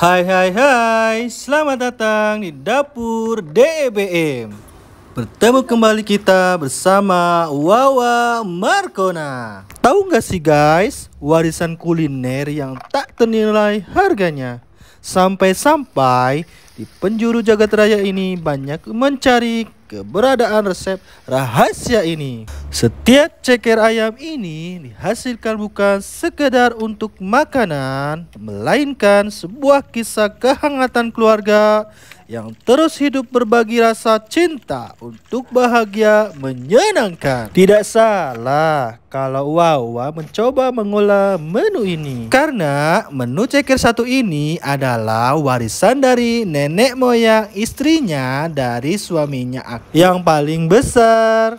Hai hai hai, selamat datang di Dapur DBM. Bertemu kembali kita bersama Wawa Markona Tahu nggak sih guys, warisan kuliner yang tak ternilai harganya Sampai-sampai di penjuru jagat raya ini banyak mencari keberadaan resep rahasia ini setiap ceker ayam ini dihasilkan bukan sekedar untuk makanan, melainkan sebuah kisah kehangatan keluarga yang terus hidup berbagi rasa cinta untuk bahagia menyenangkan. Tidak salah kalau Wawa mencoba mengolah menu ini. Karena menu ceker satu ini adalah warisan dari nenek moyang istrinya dari suaminya yang paling besar.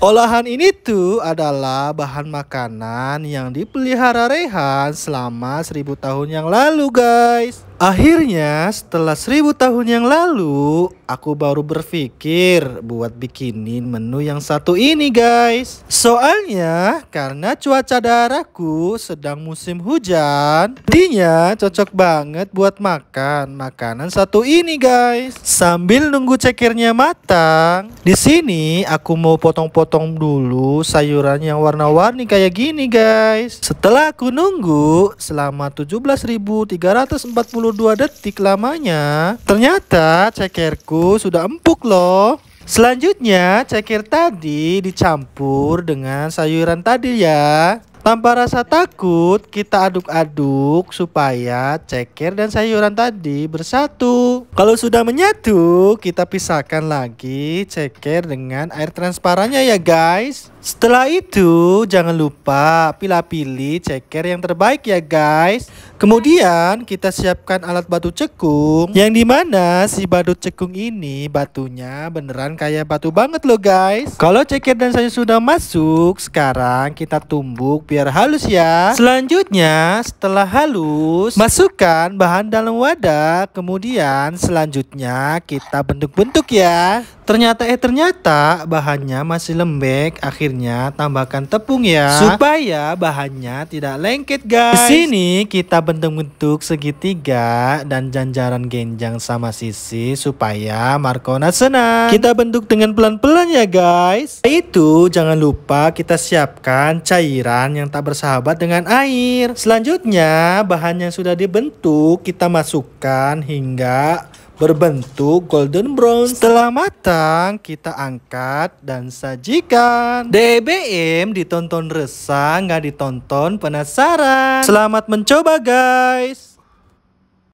Olahan ini tuh adalah bahan makanan yang dipelihara Rehan selama seribu tahun yang lalu guys. Akhirnya setelah seribu tahun yang lalu aku baru berpikir buat bikinin menu yang satu ini guys Soalnya karena cuaca daraku sedang musim hujan Jadinya cocok banget buat makan makanan satu ini guys Sambil nunggu cekirnya matang di sini aku mau potong-potong dulu sayuran yang warna-warni kayak gini guys Setelah aku nunggu selama 17.340 22 detik lamanya. Ternyata cekerku sudah empuk loh. Selanjutnya, ceker tadi dicampur dengan sayuran tadi ya. Tanpa rasa takut, kita aduk-aduk supaya ceker dan sayuran tadi bersatu. Kalau sudah menyatu, kita pisahkan lagi ceker dengan air transparannya ya guys. Setelah itu, jangan lupa pilih-pilih ceker yang terbaik ya guys. Kemudian kita siapkan alat batu cekung yang dimana si batu cekung ini batunya beneran kayak batu banget loh guys. Kalau ceker dan saya sudah masuk, sekarang kita tumbuk biar halus ya. Selanjutnya setelah halus, masukkan bahan dalam wadah. Kemudian selanjutnya kita bentuk-bentuk ya. Ternyata eh ternyata bahannya masih lembek. Akhirnya Akhirnya tambahkan tepung ya supaya bahannya tidak lengket guys. Di sini kita bentuk-bentuk segitiga dan janjaran genjang sama sisi supaya Markona senang. Kita bentuk dengan pelan-pelan ya guys. Itu jangan lupa kita siapkan cairan yang tak bersahabat dengan air. Selanjutnya bahan yang sudah dibentuk kita masukkan hingga berbentuk golden brown. Setelah matang, kita angkat dan sajikan. DBM ditonton resah, nggak ditonton penasaran. Selamat mencoba guys!